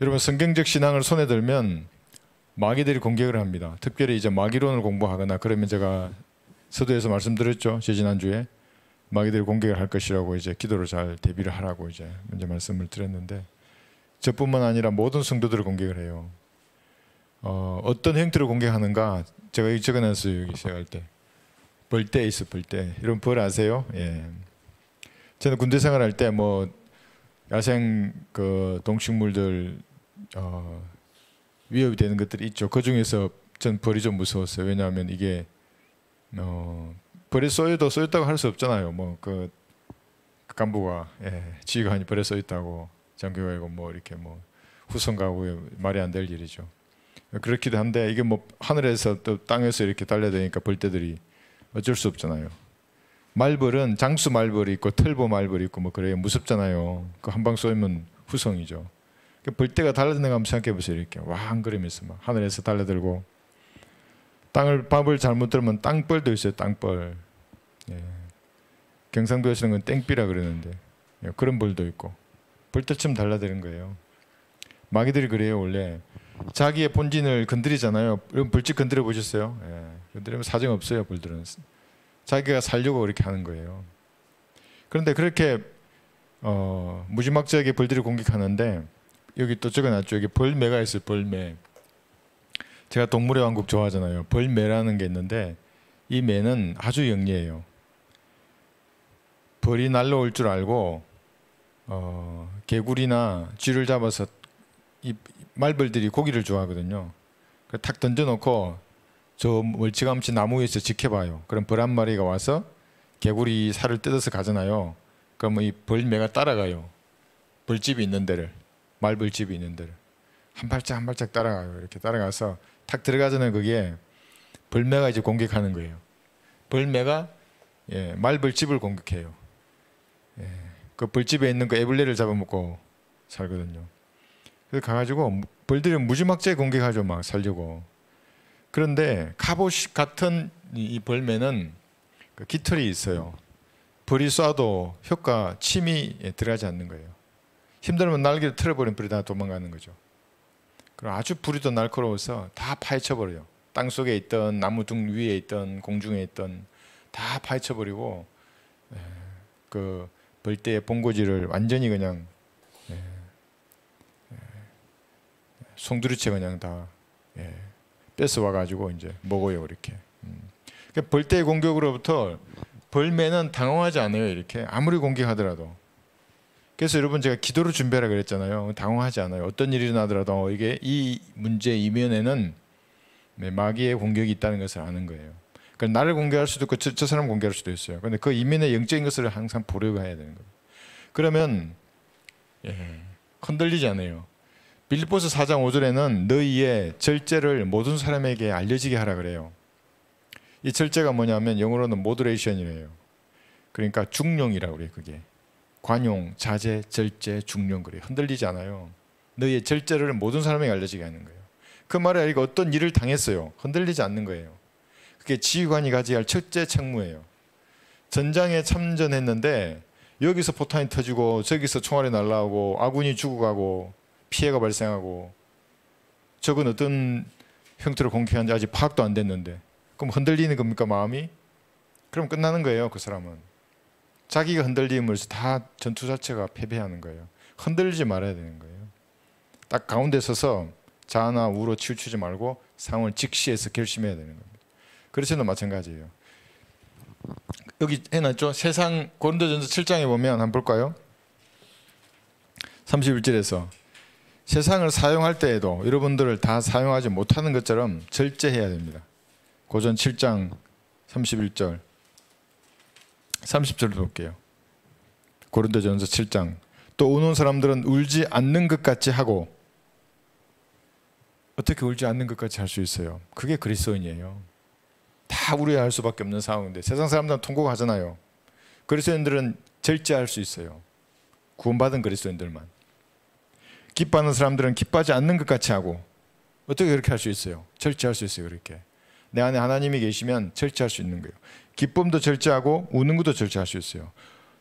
여러분 성경적 신앙을 손에 들면 마귀들이 공격을 합니다. 특별히 이제 마귀론을 공부하거나 그러면 제가 서두에서 말씀드렸죠. 지난주에 마귀들이 공격을 할 것이라고 이제 기도를 잘 대비를 하라고 이제 먼저 말씀을 드렸는데 저뿐만 아니라 모든 성도들을 공격을 해요. 어, 떤 형태로 공격하는가 제가 여기 적어놨어요. 여기 시작할 때. 벌떼 있어 벌떼. 이런 벌 아세요? 예. 저는 군대 생활할 때뭐 야생 그 동식물들 어, 위협이 되는 것들이 있죠. 그 중에서 전 벌이 좀 무서웠어요. 왜냐하면 이게 어, 벌에 쏘여도 쏘였다고 할 수 없잖아요. 뭐 그 간부가 예, 지휘관이 벌에 쏘였다고 장교가 뭐 이렇게 뭐 후손가고 말이 안 될 일이죠. 그렇기도 한데 이게 뭐 하늘에서 또 땅에서 이렇게 달려드니까 벌떼들이 어쩔 수 없잖아요. 말벌은 장수 말벌이 있고 털보 말벌이 있고 뭐 그래요. 무섭잖아요. 그 한방 쏘면 후성이죠. 그 벌떼가 달려드는가 한번 생각해 보세요. 이렇게 왕 그러면서 막 하늘에서 달려들고 땅을 밥을 잘못 들으면 땅벌도 있어요. 땅벌. 예. 경상도에서는 건 땡비라 그러는데 예. 그런 벌도 있고 벌떼처럼 달라드는 거예요. 마귀들이 그래요 원래 자기의 본진을 건드리잖아요. 여러 벌집 건드려 보셨어요? 예. 건드리면 사정 없어요 벌들은. 자기가 살려고 이렇게 하는 거예요. 그런데 그렇게 어, 무지막지하게 벌들을 공격하는데 여기 또 적어놨죠. 여기 벌매가 있어요. 벌매. 제가 동물의 왕국 좋아하잖아요. 벌매라는 게 있는데 이 매는 아주 영리해요. 벌이 날라올 줄 알고 어, 개구리나 쥐를 잡아서 이 말벌들이 고기를 좋아하거든요. 그 탁 던져놓고 저 멀찌감치 뭐 나무에서 지켜봐요. 그럼 벌 한 마리가 와서 개구리 살을 뜯어서 가잖아요. 그럼 이 벌매가 따라가요. 벌집이 있는 데를 말벌집이 있는 데를 한 발짝 한 발짝 따라가요. 이렇게 따라가서 탁 들어가서는 그게 벌매가 이제 공격하는 거예요. 벌매가 예, 말벌집을 공격해요. 예, 그 벌집에 있는 그 애벌레를 잡아먹고 살거든요. 그래서 가가지고 벌들이 무지막지하게 공격하죠. 막 살려고. 그런데 갑옷 같은 이 벌매는 그 깃털이 있어요. 불이 쏴도 효과 침이 예, 들어가지 않는 거예요. 힘들면 날개를 틀어버린 불이 다 도망가는 거죠. 그럼 아주 불이 더 날카로워서 다 파헤쳐버려요. 땅 속에 있던 나무 등 위에 있던 공중에 있던 다 파헤쳐버리고 예, 그 벌떼의 본고지를 완전히 그냥 예, 송두리째 그냥 다 예. 뺏어와 가지고 이제 먹어요 이렇게. 음. 그러니까 벌떼의 공격으로부터 벌매는 당황하지 않아요 이렇게 아무리 공격하더라도. 그래서 여러분 제가 기도를 준비하라 그랬잖아요. 당황하지 않아요. 어떤 일이 일어나더라도 어, 이게 이 문제 이면에는 네, 마귀의 공격이 있다는 것을 아는 거예요. 그러니까 나를 공격할 수도 있고 저, 저 사람 공격할 수도 있어요. 근데그이면의 영적인 것을 항상 보려고 해야 되는 거예요. 그러면 예, 흔들리지 않아요. 빌리포스 4장 5절에는 너희의 절제를 모든 사람에게 알려지게 하라 그래요. 이 절제가 뭐냐면 영어로는 모드레이션이래요. 그러니까 중용이라고 그래요, 그게. 관용, 자제, 절제, 중용 그래요. 흔들리지 않아요. 너희의 절제를 모든 사람에게 알려지게 하는 거예요. 그 말이 아니고 어떤 일을 당했어요. 흔들리지 않는 거예요. 그게 지휘관이 가져야 할 첫째 책무예요. 전장에 참전했는데 여기서 포탄이 터지고 저기서 총알이 날라오고 아군이 죽어가고 피해가 발생하고 적은 어떤 형태로 공격한지 아직 파악도 안 됐는데 그럼 흔들리는 겁니까 마음이? 그럼 끝나는 거예요 그 사람은 자기가 흔들림으로써 다 전투 자체가 패배하는 거예요 흔들리지 말아야 되는 거예요 딱 가운데 서서 자나 우로 치우치지 말고 상황을 직시해서 결심해야 되는 겁니다 그리스는 마찬가지예요 여기 해놨죠 세상 고린도전서 7장에 보면 한번 볼까요? 31절에서 세상을 사용할 때에도 여러분들을 다 사용하지 못하는 것처럼 절제해야 됩니다. 고전 7장 31절 30절도 볼게요. 고린도전서 7장 또 우는 사람들은 울지 않는 것 같이 하고 어떻게 울지 않는 것까지 할수 있어요? 그게 그리스도인이에요. 다 우려야 할 수밖에 없는 상황인데 세상 사람들은 통곡하잖아요. 그리스도인들은 절제할 수 있어요. 구원받은 그리스도인들만. 기뻐하는 사람들은 기뻐하지 않는 것 같이 하고 어떻게 그렇게 할 수 있어요? 절제할 수 있어요, 그렇게. 내 안에 하나님이 계시면 절제할 수 있는 거예요. 기쁨도 절제하고 우는 것도 절제할 수 있어요.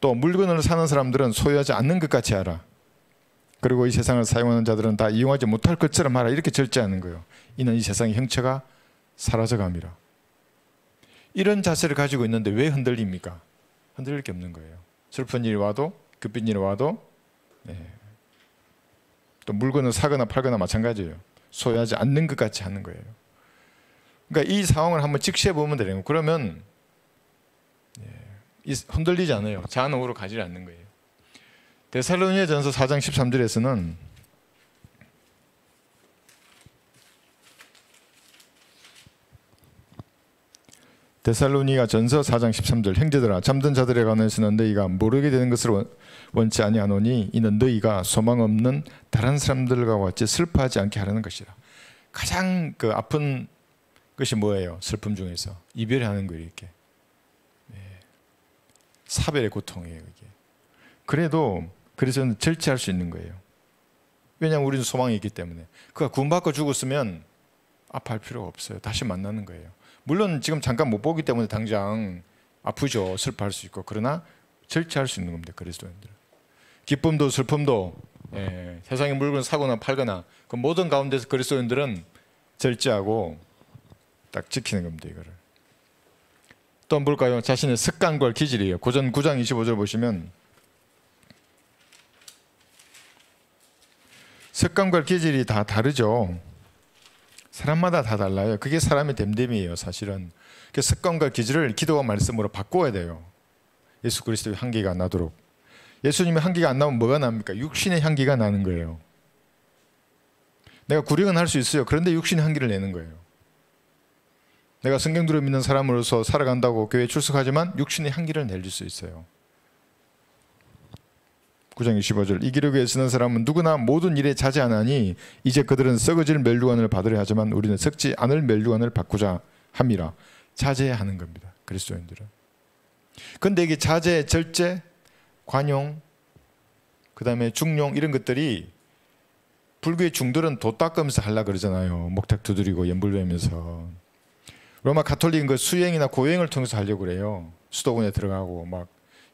또 물건을 사는 사람들은 소유하지 않는 것 같이 하라. 그리고 이 세상을 사용하는 자들은 다 이용하지 못할 것처럼 하라. 이렇게 절제하는 거예요. 이는 이 세상의 형체가 사라져갑니다 이런 자세를 가지고 있는데 왜 흔들립니까? 흔들릴 게 없는 거예요. 슬픈 일이 와도, 급빈 일이 와도, 네, 또 물건을 사거나 팔거나 마찬가지예요. 소유하지 않는 것 같이 하는 거예요. 그러니까 이 상황을 한번 직시해 보면 되는 거예요. 그러면 예, 흔들리지 않아요. 잔으로 가지 않는 거예요. 데살로니아 전서 4장 13절에서는 데살로니가 전서 4장 13절 행제들아 잠든 자들에 관해서는 너희가 모르게 되는 것을 원치 아니하노니 이는 너희가 소망 없는 다른 사람들과 같이 슬퍼하지 않게 하려는 것이라 가장 그 아픈 것이 뭐예요 슬픔 중에서 이별 하는 거예요 이렇게 네. 사별의 고통이에요 이게 그래도 그래서 절제할 수 있는 거예요 왜냐하면 우리는 소망이 있기 때문에 그가 군 받고 죽었으면 아파할 필요가 없어요. 다시 만나는 거예요. 물론 지금 잠깐 못 보기 때문에 당장 아프죠. 슬퍼할 수 있고 그러나 절제할 수 있는 겁니다. 그리스도인들 기쁨도 슬픔도 예, 세상에 물건 사거나 팔거나 그 모든 가운데서 그리스도인들은 절제하고 딱 지키는 겁니다. 이거를 또 뭘까요? 자신의 습관과 기질이에요. 고전 9장 25절 보시면 습관과 기질이 다 다르죠. 사람마다 다 달라요. 그게 사람의 됨됨이에요, 사실은. 그 습관과 기질을 기도와 말씀으로 바꿔야 돼요. 예수 그리스도의 향기가 나도록. 예수님의 향기가 안 나면 뭐가 납니까? 육신의 향기가 나는 거예요. 내가 구령은 할 수 있어요. 그런데 육신의 향기를 내는 거예요. 내가 성경들을 믿는 사람으로서 살아간다고 교회 에 출석하지만 육신의 향기를 낼수 있어요. 9장 25절 이 기록에 쓰는 사람은 누구나 모든 일에 자제하나니 이제 그들은 썩어질 멸류관을 받으려 하지만 우리는 썩지 않을 멸류관을 받고자 함이라 자제하는 겁니다. 그리스도인들은. 근데 이게 자제, 절제, 관용, 그다음에 중용 이런 것들이 불교의 중들은 도 닦으면서 하려 그러잖아요. 목탁 두드리고 연불 외면서. 로마 가톨릭은 그 수행이나 고행을 통해서 하려고 그래요. 수도원에 들어가고 막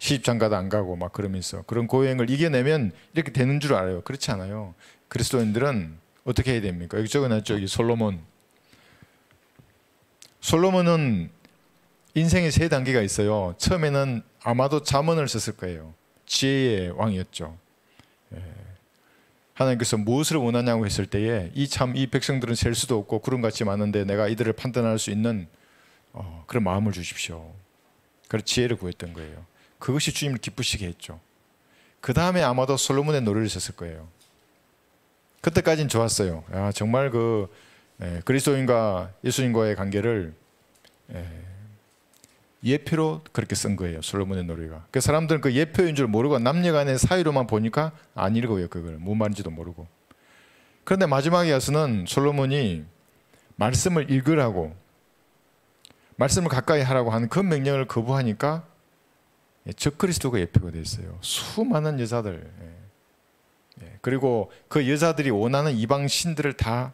시집장가도 안 가고 막 그러면서 그런 고행을 이겨내면 이렇게 되는 줄 알아요. 그렇지 않아요. 그리스도인들은 어떻게 해야 됩니까? 여기 적어놨죠. 여기 솔로몬. 솔로몬은 인생의 세 단계가 있어요. 처음에는 아마도 자문을 썼을 거예요. 지혜의 왕이었죠. 예. 하나님께서 무엇을 원하냐고 했을 때에 이 참이 이 백성들은 셀 수도 없고 구름같이 많은데 내가 이들을 판단할 수 있는 어, 그런 마음을 주십시오. 그래서 지혜를 구했던 거예요. 그것이 주님을 기쁘시게 했죠. 그 다음에 아마도 솔로몬의 노래를 썼을 거예요. 그때까지는 좋았어요. 아, 정말 그 에, 예, 그리스도인과 예수님과의 관계를 에, 예, 예표로 그렇게 쓴 거예요. 솔로몬의 노래가. 그 사람들은 그 예표인 줄 모르고 남녀간의 사이로만 보니까 안 읽어요. 그걸 뭔 말인지도 모르고. 그런데 마지막에 와서는 솔로몬이 말씀을 읽으라고 말씀을 가까이 하라고 하는 그 명령을 거부하니까 예, 적그리스도가 예표가 됐어요 수많은 여자들 예. 예, 그리고 그 여자들이 원하는 이방 신들을 다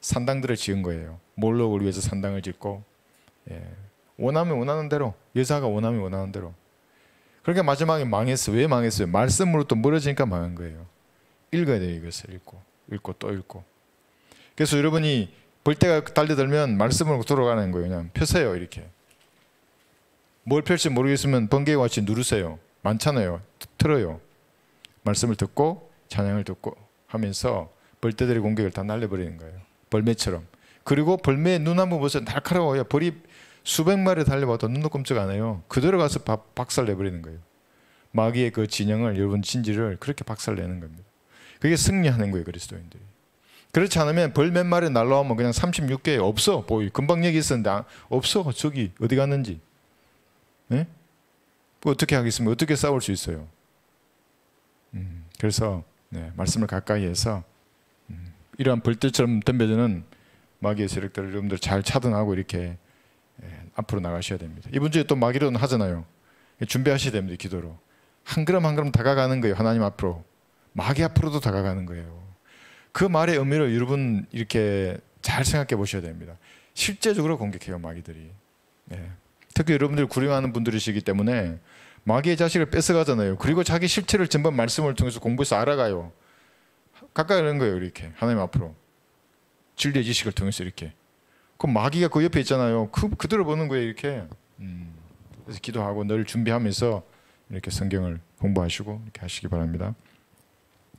산당들을 지은 거예요. 몰록을 위해서 산당을 짓고 원하면 원하는 대로 여자가 원하면 원하는 대로 그러니까 마지막에 망했어. 왜 망했어요? 말씀으로 또 멀어지니까 망한 거예요. 읽어야 돼요. 이것을 읽고 읽고 또 읽고 그래서 여러분이 벌떼가 달려들면 말씀으로 돌아가는 거예요. 그냥 펴세요. 이렇게 뭘 펼지 모르겠으면 번개와 같이 누르세요. 많잖아요. 틀어요. 말씀을 듣고 찬양을 듣고 하면서 벌떼들의 공격을 다 날려버리는 거예요. 벌매처럼. 그리고 벌매의 눈 한 번 보세요. 날카로워요. 벌이 수백 마리 달려봐도 눈도 꼼짝 안 해요. 그대로 가서 박살 내버리는 거예요. 마귀의 그 진영을 여러분 진지를 그렇게 박살 내는 겁니다. 그게 승리하는 거예요 그리스도인들이. 그렇지 않으면 벌 몇 마리 날라오면 그냥 36개 없어 보이. 금방 얘기 했었는데 아, 없어 저기 어디 갔는지. 예? 그 어떻게 하겠습니까? 어떻게 싸울 수 있어요? 음, 그래서 네, 말씀을 가까이에서 음, 이러한 벌떼처럼 덤벼드는 마귀의 세력들을 여러분들 잘 차단하고 이렇게 예, 앞으로 나가셔야 됩니다. 이번 주에 또 마귀론 하잖아요. 예, 준비하셔야 됩니다. 기도로 한 걸음 한 걸음 다가가는 거예요. 하나님 앞으로 마귀 앞으로도 다가가는 거예요. 그 말의 의미를 여러분 이렇게 잘 생각해 보셔야 됩니다. 실제적으로 공격해요 마귀들이. 예. 특히 여러분들 구령하는 분들이시기 때문에 마귀의 자식을 뺏어가잖아요. 그리고 자기 실체를 전반 말씀을 통해서 공부해서 알아가요. 가까이 하는 거예요. 이렇게 하나님 앞으로 진리의 지식을 통해서 이렇게. 그 마귀가 그 옆에 있잖아요. 그 그대로 보는 거예요. 이렇게. 음. 그래서 기도하고 늘 준비하면서 이렇게 성경을 공부하시고 이렇게 하시기 바랍니다.